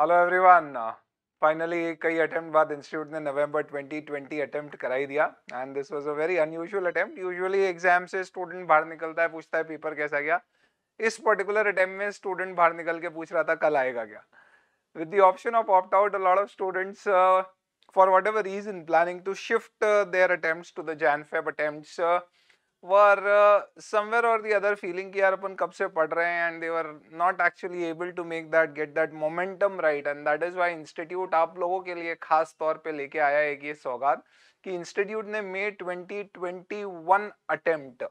Hello everyone finally कई attempt बाद institute ने नवंबर 2020 अटेम्प्ट कराई दिया and this was a very unusual attempt usually exam से स्टूडेंट बाहर निकलता है पूछता है पेपर कैसा गया इस पर्टिकुलर अटेम्प्ट में स्टूडेंट बाहर निकल के पूछ रहा था कल आएगा क्या with the option of opt out a lot of students for whatever reason planning to shift their attempt to the Jan Feb attempt were somewhere or the other feeling की यार अपन कब से पढ़ रहे हैं and they are not actually able to make that get that momentum right and that is why institute आप लोगों के लिए खास तौर पर लेके आया है ये सौगात कि इंस्टीट्यूट ने मे ट्वेंटी ट्वेंटी अटेम्प्ट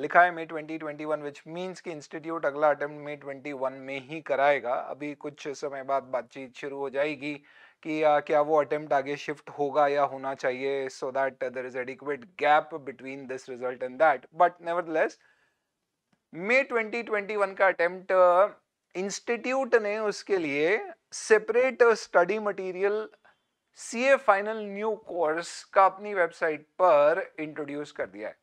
लिखा है May twenty twenty one which means कि इंस्टीट्यूट अगला अटेम्प्ट मे ट्वेंटी वन में ही कराएगा अभी कुछ समय बाद बातचीत शुरू हो जाएगी कि आ, क्या वो अटेम्प्ट आगे शिफ्ट होगा या होना चाहिए so that there is adequate gap between this result and that but never May 2021 का अटेम्प्ट इंस्टीट्यूट ने उसके लिए separate study material a final new course का अपनी वेबसाइट पर इंट्रोड्यूस कर दिया है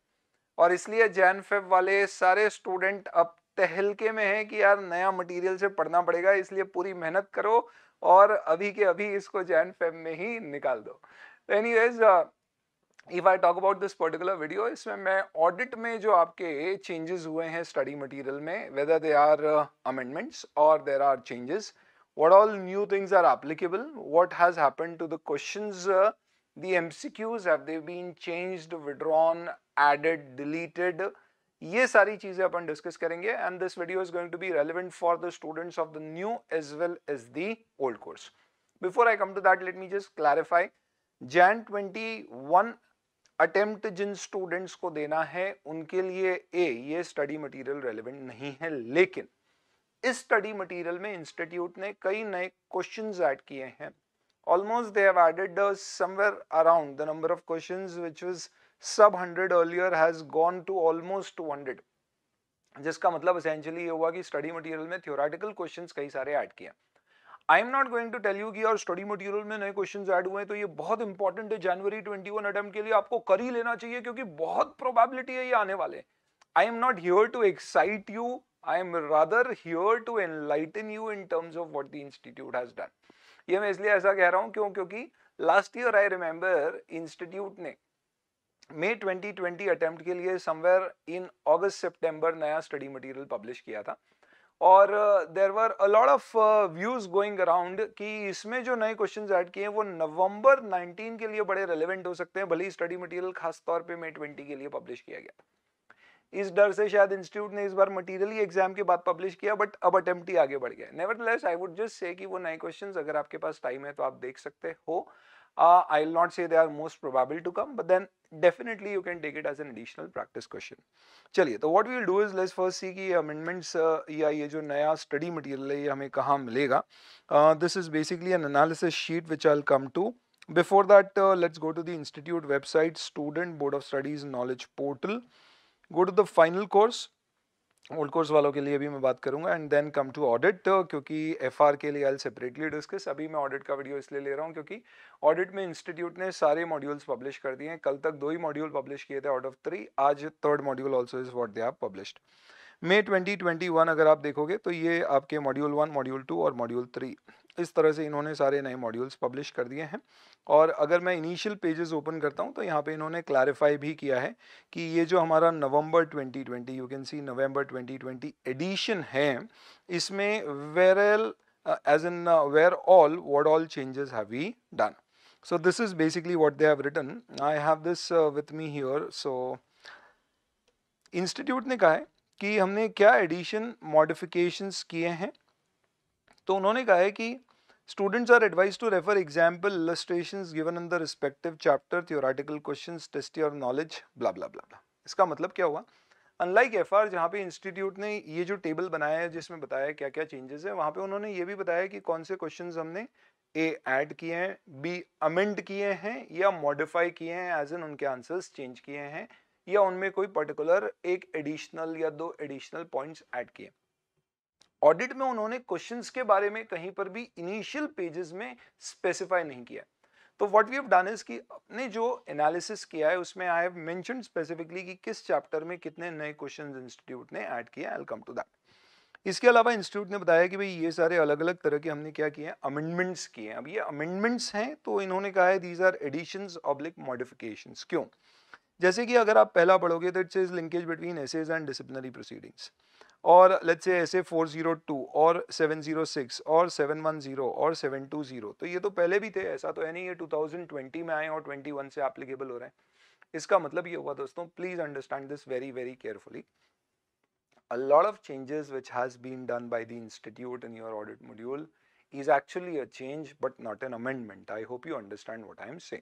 और इसलिए जैन फेब वाले सारे स्टूडेंट अब तहलके में हैं कि यार नया मटेरियल से पढ़ना पड़ेगा इसलिए पूरी मेहनत करो और अभी के अभी इसको जैन फेम में ही निकाल दो anyways if I talk about this particular video इसमें मैं ऑडिट में जो आपके चेंजेस हुए हैं स्टडी मटेरियल में वेदर दे आर अमेंडमेंट्स और there are changes what all new things are applicable what has happen to the question the M C Qs have added deleted ये सारी चीज़ें अपन डिस्कस करेंगे and this video is going to be relevant for the students of the new as well as the old course before I come to that let me just clarify Jan twenty one attempt जिन students को देना है उनके लिए ए ये study material relevant नहीं है लेकिन इस स्टडी मटेरियल में इंस्टीट्यूट ने कई नए क्वेश्चन ऐड किए हैं almost they have added somewhere around the number of question which is sub hundred earlier has gone to almost two hundred जिसका मतलब असेंशियली ये हुआ कि स्टडी मटेरियल में थियोरेटिकल क्वेश्चंस कई सारे ऐड किए I am not going to tell you कि और स्टडी मटेरियल में नए क्वेश्चंस ऐड हुए हैं तो ये बहुत इंपॉर्टेंट है जनवरी 21 अटेम्प्ट के लिए आपको कर ही लेना चाहिए क्योंकि बहुत प्रोबेबिलिटी है ये आने वाले I am not here to excite you I am rather here to enlighten you in terms of what the institute has done ये मैं इसलिए ऐसा कह रहा हूँ क्यों क्योंकि last year I remember institute ने मई 2020 ट्वेंटी अटैम्प्ट के लिए समवेयर इन अगस्त सितंबर नया स्टडी मटेरियल पब्लिश किया था और there were a lot of views going around कि इसमें जो नए क्वेश्चंस ऐड किए हैं वो नवंबर 19 के लिए बड़े रेलिवेंट हो सकते हैं भले ही स्टडी मटेरियल खास तौर पे मई 20 के लिए पब्लिश किया गया इस डर से शायद इंस्टीट्यूट ने इस बार मटेरियल ही एग्जाम के बाद पब्लिश किया बट अब अटेम्प्ट ही आगे बढ़ गया never I would just say कि वो नए क्वेश्चन अगर आपके पास टाइम है तो आप देख सकते हो Uh, I'll not say they are most probable to come, but then definitely you can take it as an additional practice question. Chaliye. So what we will do is let's first see the amendments uh, या study material है ये Uh, this is basically an analysis sheet which I'll come to. Before that, uh, let's go to the institute website, student board of studies knowledge portal. Go to the final course. Old course वालों के लिए भी मैं बात करूंगा and then come to audit क्योंकि F के लिए आई सेपरेटली डिस्कस अभी मैं ऑडिट का वीडियो इसलिए ले रहा हूँ क्योंकि ऑडिट में इंस्टीट्यूट ने सारे मॉड्यूल्स पब्लिश कर दिए हैं कल तक दो ही मॉड्यूल पब्लिश किए थे आउट ऑफ थ्री आज third module also is what they are published May one अगर आप देखोगे तो ये आपके मॉड्यूल वन मॉड्यूल टू और मॉड्यूल थ्री इस तरह से इन्होंने सारे नए मॉड्यूल्स पब्लिश कर दिए हैं और अगर मैं इनिशियल पेजेस ओपन करता हूं तो यहाँ पे इन्होंने क्लैरिफाई भी किया है कि ये जो हमारा नवंबर 2020 you can see November 2020 edition है इसमें where all as in where all what all changes have we done so this is basically what they have written I have this with me here so institute ने कहा है कि हमने क्या addition modifications किए हैं तो उन्होंने कहा है कि students are advise to refer example illustration given in the respective chapter theoretical question test your knowledge blah blah blah इसका मतलब क्या हुआ अनलाइक एफ आर जहाँ पे इंस्टीट्यूट ने ये जो टेबल बनाया है जिसमें बताया क्या क्या चेंजेस है वहाँ पे उन्होंने ये भी बताया कि कौन से क्वेश्चन हमने ए ऐड किए हैं बी अमेंड किए हैं या मॉडिफाई किए हैं एज एन उनके आंसर्स चेंज किए हैं या उनमें कोई पर्टिकुलर एक एडिशनल या दो एडिशनल पॉइंट्स ऐड किए हैं ऑडिट में उन्होंने क्वेश्चंस के बारे में कहीं पर भी इनिशियल पेजेस में स्पेसिफाई नहीं किया तो what we have done is कि अपने जो एनालिसिस किया है उसमें आई हैव मेंशन स्पेसिफिकली कि किस चैप्टर में कितने नए क्वेश्चंस इंस्टीट्यूट ने ऐड किया आई कम टू दैट इसके अलावा इंस्टीट्यूट ने बताया कि भाई ये सारे अलग अलग तरह के हमने क्या किए हैं अमेंडमेंट्स किए हैं अब ये अमेंडमेंट्स हैं तो इन्होंने कहा है these are additions oblique modifications क्यों जैसे कि अगर आप पहला पढ़ोगे तो it's is linkage between SAs and disciplinary proceedings और लेट से जीरो टू और सेवन जीरो सिक्स और सेवन वन जीरो और सेवन टू जीरो तो ये तो पहले भी थे ऐसा तो है नहीं ये ट्वेंटी में आए और ट्वेंटी वन से एप्लीकेबल हो रहे हैं इसका मतलब ये हुआ दोस्तों please understand this very very carefully a lot of changes which has been done by the institute in your audit module is actually a change but not an amendment I hope you understand what I am same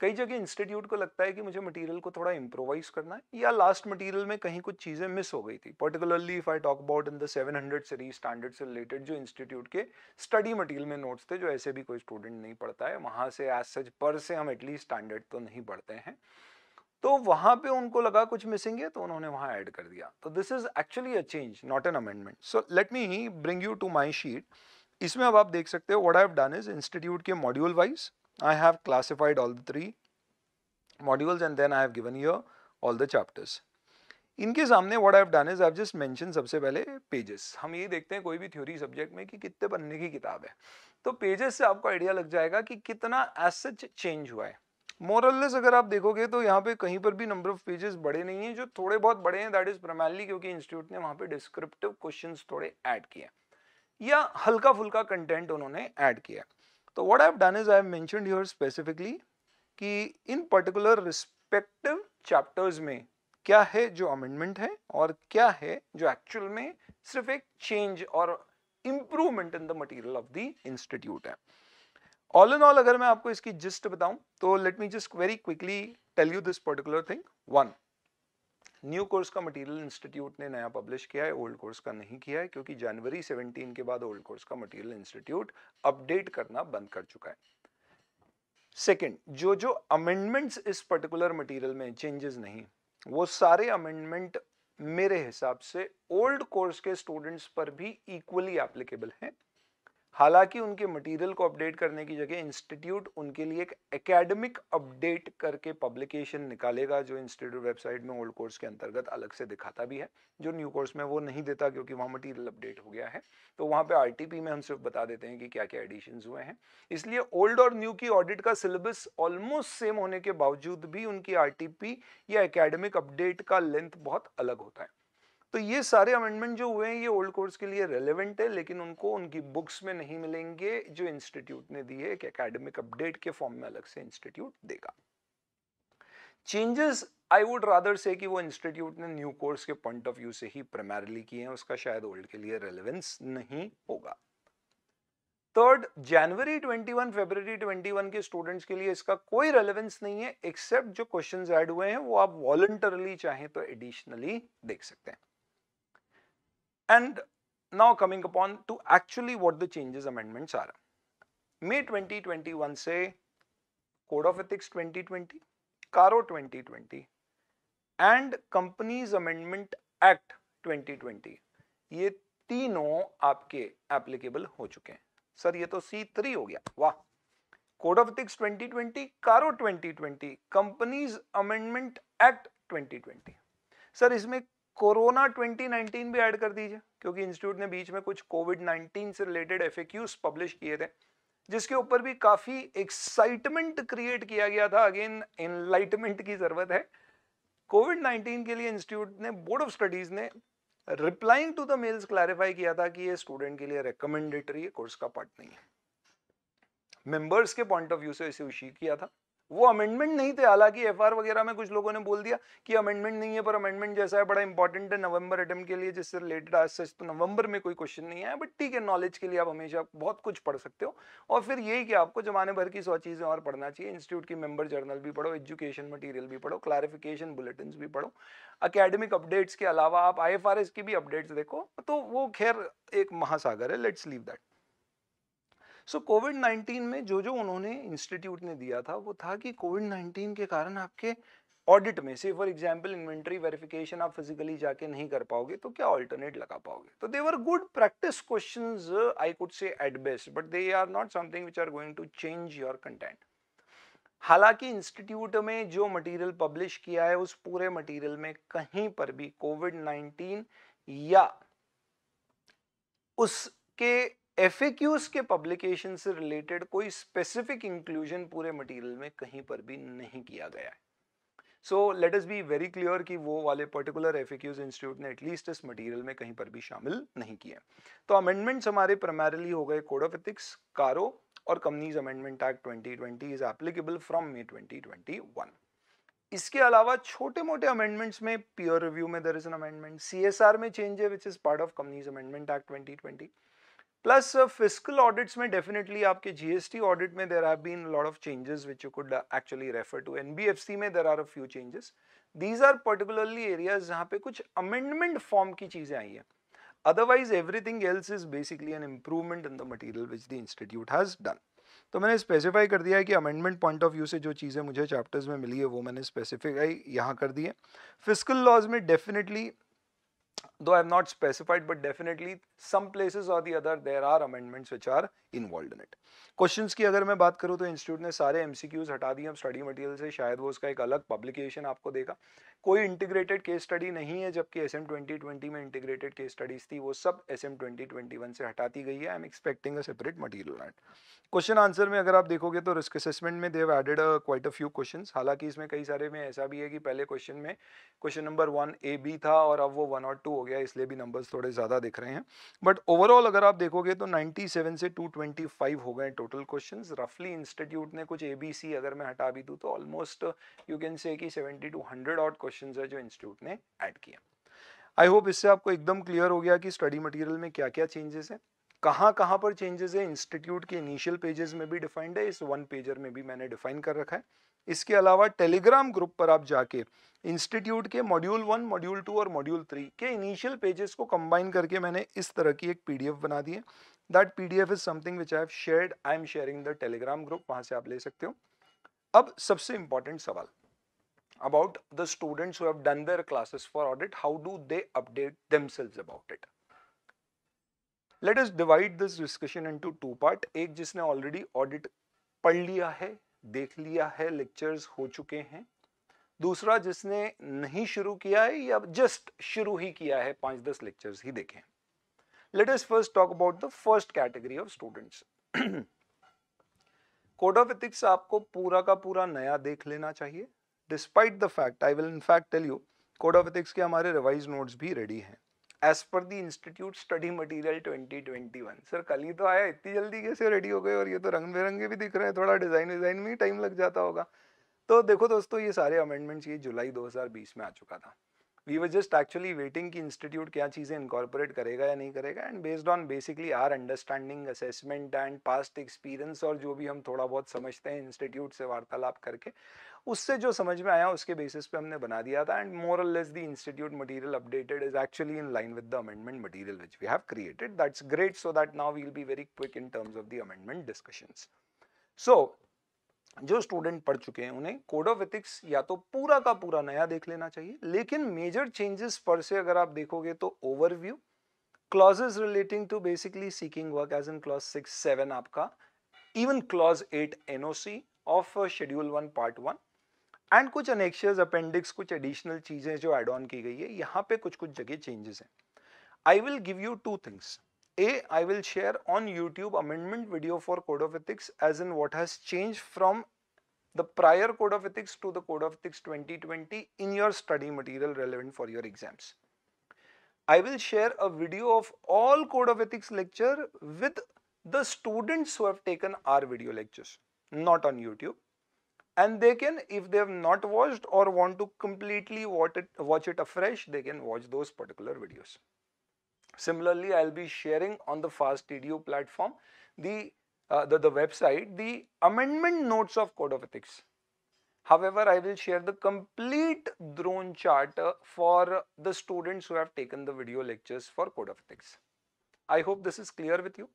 कई जगह institute को लगता है कि मुझे material को थोड़ा improvise करना है या लास्ट मटेरियल में कहीं कुछ चीज़ें मिस हो गई थी particularly if I talk about in the 700 series standard से रिलेटेड जो इंस्टीट्यूट के स्टडी मटेरियल में नोट्स थे जो ऐसे भी कोई स्टूडेंट नहीं पढ़ता है वहाँ से एज सच पर से हम एटलीस्ट स्टैंडर्ड तो नहीं पढ़ते हैं तो वहाँ पे उनको लगा कुछ मिसिंग है तो उन्होंने वहाँ ऐड कर दिया तो this is actually a change not an amendment so let me ही bring you to my sheet इसमें अब आप देख सकते हो what I have done is institute के module wise I have classified all the three modules and then I have given here all the chapters. इनके सामने what I have done is I have just mentioned सबसे पहले pages. हम ये देखते हैं कोई भी theory subject में कि कितने पन्ने की किताब है तो pages से आपको idea लग जाएगा कि कितना as such change हुआ है मोरलेस अगर आप देखोगे तो यहाँ पे कहीं पर भी नंबर ऑफ पेजेस बड़े नहीं हैं जो थोड़े बहुत बड़े हैं दैट इज प्राइमरली क्योंकि इंस्टीट्यूट ने वहाँ पे डिस्क्रिप्टिव क्वेश्चंस थोड़े ऐड किए या हल्का फुल्का कंटेंट उन्होंने ऐड किया तो what I have done is I have mentioned here specifically कि इन पर्टिकुलर रिस्पेक्टिव चैप्टर्स में क्या है जो अमेंडमेंट है और क्या है जो एक्चुअल में सिर्फ एक चेंज और improvement in the material of the institute है ऑल इन ऑल अगर मैं आपको इसकी जिस्ट बताऊं तो let me just very quickly tell you this particular thing one new course का मटेरियल इंस्टीट्यूट ने नया पब्लिश किया है ओल्ड कोर्स का नहीं किया है क्योंकि जनवरी 17 के बाद ओल्ड कोर्स का मटेरियल इंस्टीट्यूट अपडेट करना बंद कर चुका है सेकंड जो जो अमेंडमेंट्स इस पर्टिकुलर मटेरियल में चेंजेस नहीं वो सारे अमेंडमेंट मेरे हिसाब से ओल्ड कोर्स के स्टूडेंट्स पर भी इक्वली एप्लीकेबल हैं हालांकि उनके मटेरियल को अपडेट करने की जगह इंस्टीट्यूट उनके लिए एक एकेडमिक अपडेट करके पब्लिकेशन निकालेगा जो इंस्टीट्यूट वेबसाइट में ओल्ड कोर्स के अंतर्गत अलग से दिखाता भी है जो न्यू कोर्स में वो नहीं देता क्योंकि वहाँ मटेरियल अपडेट हो गया है तो वहाँ पे आरटीपी में हम सिर्फ बता देते हैं कि क्या क्या एडिशन हुए हैं इसलिए ओल्ड और न्यू की ऑडिट का सिलेबस ऑलमोस्ट सेम होने के बावजूद भी उनकी आर या अकेडमिक अपडेट का लेंथ बहुत अलग होता है तो ये सारे अमेंडमेंट जो हुए हैं ये ओल्ड कोर्स के लिए रेलेवेंट है लेकिन उनको उनकी बुक्स में नहीं मिलेंगे जो इंस्टीट्यूट ने दी है एक एकेडमिक अपडेट के फॉर्म में अलग से इंस्टीट्यूट देगा चेंजेस आई वुड रादर से कि वो इंस्टीट्यूट ने न्यू कोर्स के पॉइंट ऑफ व्यू से ही प्राइमरली किए हैं उसका शायद ओल्ड के लिए रेलिवेंस नहीं होगा थर्ड जनवरी 21 फरवरी 21 के स्टूडेंट्स के लिए इसका कोई रेलेवेंस नहीं है एक्सेप्ट जो क्वेश्चंस ऐड हुए हैं वो आप वॉलंटरली चाहें तो एडिशनली देख सकते हैं And now coming upon to actually what the changes amendments are. May 2021 say Code of Ethics 2020, CARO 2020 and Companies Amendment Act 2020 ये तीनों आपके applicable हो चुके हैं सर ये तो C3 थ्री हो गया वाह code of ethics 2020 CARO 2020 Companies Amendment Act 2020 sir इसमें कोरोना 2019 भी ऐड कर दीजिए क्योंकि इंस्टीट्यूट ने बीच में कुछ कोविड 19 से रिलेटेड एफ पब्लिश किए थे जिसके ऊपर भी काफ़ी एक्साइटमेंट क्रिएट किया गया था अगेन एनलाइटमेंट की ज़रूरत है कोविड 19 के लिए इंस्टीट्यूट ने बोर्ड ऑफ स्टडीज़ ने replying to the mails clarify किया था कि ये स्टूडेंट के लिए रिकमेंडेटरी कोर्स का पार्ट नहीं है मेंबर्स के पॉइंट ऑफ व्यू से इसे इश्यू किया था वो अमेंडमेंट नहीं थे हालांकि एफ वगैरह में कुछ लोगों ने बोल दिया कि अमेंडमेंट नहीं है पर अमेंडमेंट जैसा है बड़ा इंपॉर्टेंट है नवंबर अटैम्प के लिए जिससे रिलेटेड आज सच तो नवंबर में कोई क्वेश्चन नहीं है बट ठीक है नॉलेज के लिए आप हमेशा बहुत कुछ पढ़ सकते हो और फिर यही कि आपको जमाने भर की सौ चीज़ें और पढ़ना चाहिए इंस्टीट्यूट की मेंबर जर्नल भी पढ़ो एजुकेशन मटीरियल भी पढ़ो क्लैरिफिकेशन बुलेटिन भी पढ़ो अकेडमिक अपडेट्स के अलावा आप आई की भी अपडेट्स देखो तो वो खैर एक महासागर है let's leave that so covid 19 में जो जो उन्होंने इंस्टीट्यूट ने दिया था वो था कि कोविड 19 के कारण आपके ऑडिट में से फॉर एग्जाम्पल इन्वेंट्री वेरिफिकेशन आप फिजिकली जाके नहीं कर पाओगे तो क्या ऑल्टरनेट लगा पाओगे तो they're good practice question I could say at best but they are not something which are going to change your content हालांकि इंस्टीट्यूट में जो मटेरियल पब्लिश किया है उस पूरे मटेरियल में कहीं पर भी कोविड 19 या उसके एफ के पब्लिकेशन से रिलेटेड कोई स्पेसिफिक इंक्लूजन पूरे मटेरियल में कहीं पर भी नहीं किया गया है so let us be very clear कि वो वाले पर्टिकुलर एफ इंस्टीट्यूट ने एटलीस्ट इस मटेरियल में कहीं पर भी शामिल नहीं किए तो अमेंडमेंट्स हमारे प्राइमरली हो गए कोड ऑफ एथिक्स कारो और companies amendment act twenty is applicable from May twenty इसके अलावा छोटे मोटे अमेंडमेंट्स में पीयर रिव्यू में there is an amendment C में चेंज है which is part of companies amendment act twenty Plus, uh, fiscal audits may definitely आपके GST audit में there have been a lot of changes which you could actually refer to. NBFC में there are a few changes. These are particularly areas जहाँ पे कुछ amendment form की चीज़ें आई हैं. Otherwise, everything else is basically an improvement in the material which the institute has done. तो मैंने specify कर दिया है कि अमेंडमेंट पॉइंट ऑफ व्यू से जो चीज़ें मुझे चैप्टर्स में मिली है वो मैंने स्पेसिफाई यहाँ कर दी है फिजिकल लॉज में definitely though I have not specified but definitely some places or the other there are amendments which are involved in it. Questions की अगर मैं बात करूँ तो इंस्टीट्यूट ने सारे एमसीक्यूज हटा दिए हम स्टडी मटेरियल से शायद वो उसका एक अलग पब्लिकेशन आपको देगा कोई इंटीग्रेटेड केस स्टडी नहीं है जबकि एस एम में इंटीग्रेटेड केस स्टडीज थी वो सब एस एम से हटाती गई है I am expecting a separate material and question answer में अगर आप देखोगे तो रिस्क असेसमेंट में they've added quite a few questions हालांकि इसमें कई सारे में ऐसा भी है कि पहले क्वेश्चन में question number one A B था और अब वो वन और पार्ट टू हो गया इसलिए भी नंबर्स थोड़े ज़्यादा दिख रहे हैं बट ओवरऑल अगर आप देखोगे तो 97 से 225 हो गए टोटल क्वेश्चंस रफली इंस्टीट्यूट ने कुछ एबीसी अगर मैं हटा भी दूँ तो ऑलमोस्ट यू कैन से कि seventy two hundred out question है जो इंस्टीट्यूट ने ऐड किया आई होप इससे आपको एकदम क्लियर हो गया कि स्टडी मटीरियल में क्या क्या चेंजेस हैं कहाँ कहाँ पर चेंजेस है इंस्टीट्यूट के इनिशियल पेजेस में भी डिफाइंड है इस वन पेजर में भी मैंने डिफाइन कर रखा है इसके अलावा टेलीग्राम ग्रुप पर आप जाके इंस्टीट्यूट के मॉड्यूल वन मॉड्यूल टू और मॉड्यूल थ्री के इनिशियल पेजेस को कंबाइन करके मैंने इस तरह की एक पीडीएफ बना दी है that PDF is something which I have shared I am sharing the Telegram group वहां से आप ले सकते हो अब सबसे इंपॉर्टेंट सवाल about the students who have done their classes for audit how do they update themselves about it let us divide this discussion into two part एक जिसने ऑलरेडी ऑडिट पढ़ लिया है देख लिया है लेक्चर्स हो चुके हैं दूसरा जिसने नहीं शुरू किया है या जस्ट शुरू ही किया है पांच दस लेक्चर्स ही देखें let us first talk about the first category of students code of ethics आपको पूरा का पूरा नया देख लेना चाहिए despite the fact I will in fact tell you code of ethics के हमारे रिवाइज नोट्स भी रेडी हैं as per the institute study twenty 2021 sir कल ही तो आया इतनी जल्दी कैसे रेडी हो गए और ये तो रंग बिरंगे भी दिख रहे हैं थोड़ा डिज़ाइन विज़ाइन में ही टाइम लग जाता होगा तो देखो दोस्तों ये सारे अमेंडमेंट्स ये जुलाई 2020 में आ चुका था we were just actually waiting कि इंस्टीट्यूट क्या चीज़ें इनकॉर्पोरेट करेगा या नहीं करेगा and based on basically our understanding assessment and past experience और जो भी हम थोड़ा बहुत समझते हैं इंस्टीट्यूट से वार्तालाप करके उससे जो समझ में आया उसके बेसिस पे हमने बना दिया था and more less the institute material updated is actually in line with the amendment material which we have created that's great so that now we'll be very quick in terms of the amendment discussions so जो student पढ़ चुके हैं उन्हें code of ethics या तो पूरा का पूरा नया देख लेना चाहिए लेकिन मेजर चेंजेस पर से अगर आप देखोगे तो overview clauses relating to basically seeking work as in clause six seven आपका even clause eight NOC of schedule one part one and कुछ अनेक्शर्स अपेंडिक्स कुछ एडिशनल चीज़ें जो एड ऑन की गई है यहाँ पे कुछ कुछ जगह चेंजेस हैं I will give you two things A, I will share on YouTube amendment video for Code of Ethics as in what has changed from the prior Code of Ethics to the Code of Ethics 2020 in your study material relevant for your exams. I will share a video of all Code of Ethics lecture with the students who have taken our video lectures, not on YouTube. And they can, if they have not watched or want to completely watch it, watch it afresh, they can watch those particular videos. Similarly, I will be sharing on the fast TDO platform uh, the, the, website the amendment notes of code of ethics. However, I will share the complete drone charter for the students who have taken the video lectures for code of ethics. I hope this is clear with you.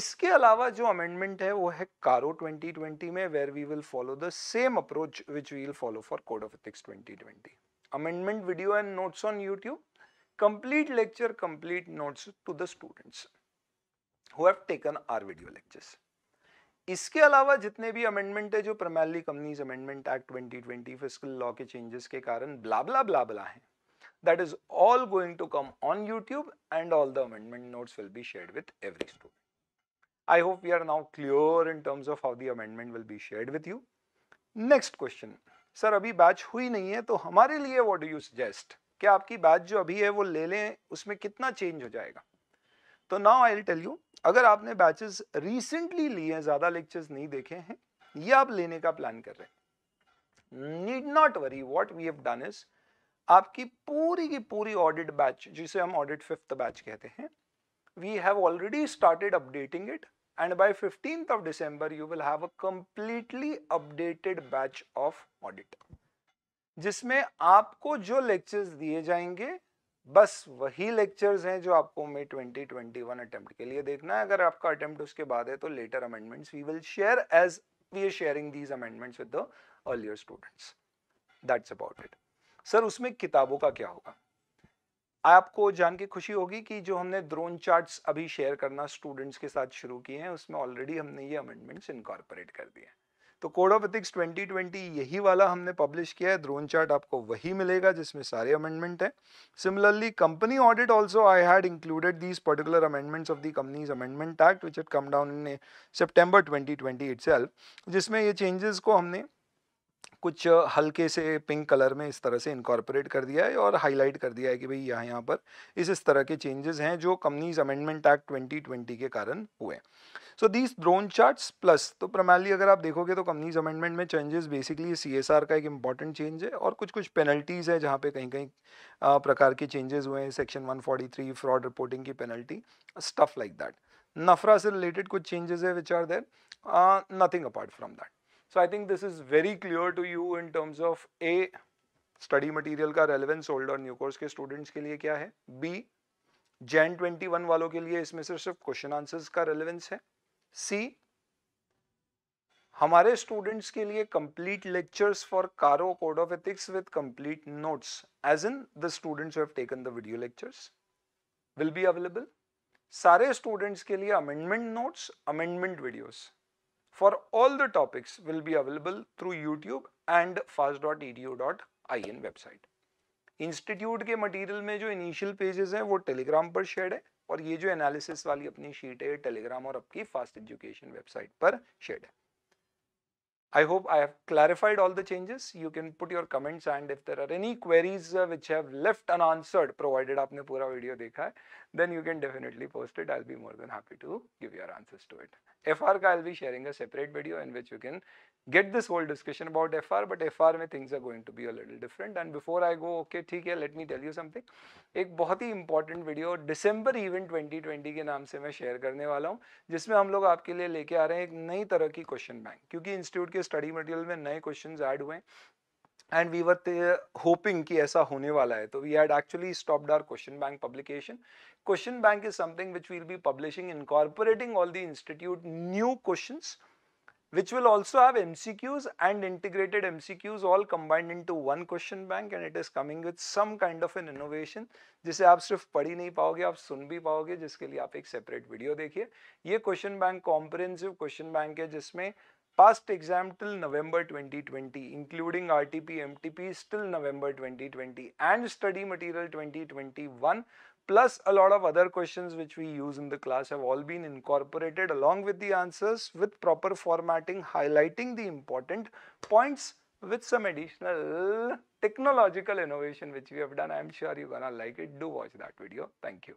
Iske alawa jo amendment hai wo hai Karo 2020 mein where we will follow the same approach which we will follow for code of ethics 2020. Amendment video and notes on YouTube. complete lecture, complete notes to the students who have taken our video lectures. इसके अलावा जितने भी amendment है जो primarily companies amendment act 2020 fiscal law के changes के कारण blah blah blah blah है that is all going to come on YouTube and all the amendment notes will be shared with every student I hope we are now clear in terms of how the amendment will be shared with you next question sir अभी batch हुई नहीं है तो हमारे लिए what do you suggest कि आपकी batch जो अभी है वो ले लें उसमें कितना चेंज हो जाएगा तो नाउ आई टेल यू अगर आपने बैचेस रिसेंटली लिए हैं ज़्यादा लेक्चर्स नहीं देखे हैं ये आप लेने का प्लान कर रहे हैं need not worry what we have done is आपकी पूरी की पूरी ऑडिट बैच जिसे हम ऑडिट फिफ्थ बैच कहते हैं we have already started updating it and by 15th of December you will have a completely updated batch of audit. जिसमें आपको जो लेक्चर्स दिए जाएंगे बस वही लेक्चर्स हैं जो आपको मे 2021 अटेम्प्ट के लिए देखना है अगर आपका अटेम्प्ट उसके बाद है तो later amendments we will share as we are sharing these amendments with the earlier students that's about it sir उसमें किताबों का क्या होगा आपको जान के खुशी होगी कि जो हमने ड्रोन चार्ट्स अभी शेयर करना स्टूडेंट्स के साथ शुरू किए हैं उसमें ऑलरेडी हमने ये अमेंडमेंट्स इनकॉर्पोरेट कर दिए हैं तो कोड ऑफ एथिक्स 2020 यही वाला हमने पब्लिश किया है ड्रोन चार्ट आपको वही मिलेगा जिसमें सारे अमेंडमेंट हैं similarly company audit also I had included these particular amendments of the companies amendment act which it came down in September twenty twenty जिसमें ये चेंजेस को हमने कुछ हल्के से पिंक कलर में इस तरह से इनकॉर्पोरेट कर दिया है और हाईलाइट कर दिया है कि भाई यहाँ यहाँ पर इस इस तरह के चेंजेस हैं जो कंपनीज अमेंडमेंट एक्ट 2020 के कारण हुए so these drawn charts plus तो प्रमाली अगर आप देखोगे तो कंपनीज अमेंडमेंट में changes basically C S R का एक इम्पॉर्टेंट चेंज है और कुछ कुछ पेनल्टीज़ है जहाँ पे कहीं कहीं प्रकार के चेंजेस हुए हैं सेक्शन थ्री फ्रॉड रिपोर्टिंग की penalty stuff like that NFRA से रिलेटेड कुछ चेंजेस है which are there nothing apart from that So I think this is very clear to you in terms of A, study material ka relevance old और new course ke students ke liye kya hai b Jan 21 walon ke liye isme sirf से सिर्फ question answers का relevance है हमारे students के लिए complete lectures for CARO code of ethics with complete notes as in the students have taken the video lectures will be available सारे students के लिए amendment notes amendment videos for all the topics will be available through YouTube and fast.edu.in website institute के material में जो initial pages हैं वो Telegram पर share है और ये जो एनालिसिस वाली अपनी शीट है टेलीग्राम और आपकी फास्ट एजुकेशन वेबसाइट पर शेयर है I hope I have clarified all the changes. You can put your comments and if there are any queries uh, which have left unanswered, provided आपने पूरा video देखा है, then you can definitely post it. I'll be more than happy to give your answers to it. FR का I'll be sharing a separate video in which you can get this whole discussion about FR, but FR में things are going to be a little different. And before I go, okay, ठीक है, let me tell you something. एक बहुत ही important video December event 2020 के नाम से मैं share करने वाला हूँ, जिसमें हम लोग आपके लिए लेके आ रहे हैं एक नई तरह की question bank, क्योंकि institute के study material में नए questions add हुए हैं. And we were hoping कि ऐसा होने वाला है तो we had actually stopped our question bank publication. Question bank is something which we'll be publishing, incorporating all the institute new questions. which will also have MCQs and integrated MCQs all combined into one question bank and it is coming with some kind of an innovation जिसे आप सिर्फ पढ़ ही नहीं पाओगे आप सुन भी पाओगे जिसके लिए आप एक सेपरेट वीडियो देखिए ये question bank comprehensive question bank है जिसमें past exam till November 2020 including RTP MTP still November 2020 and study material 2021 plus a lot of other questions which we use in the class have all been incorporated along with the answers with proper formatting highlighting the important points with some additional technological innovation which we have done. I am sure you are gonna like it. Do watch that video. Thank you.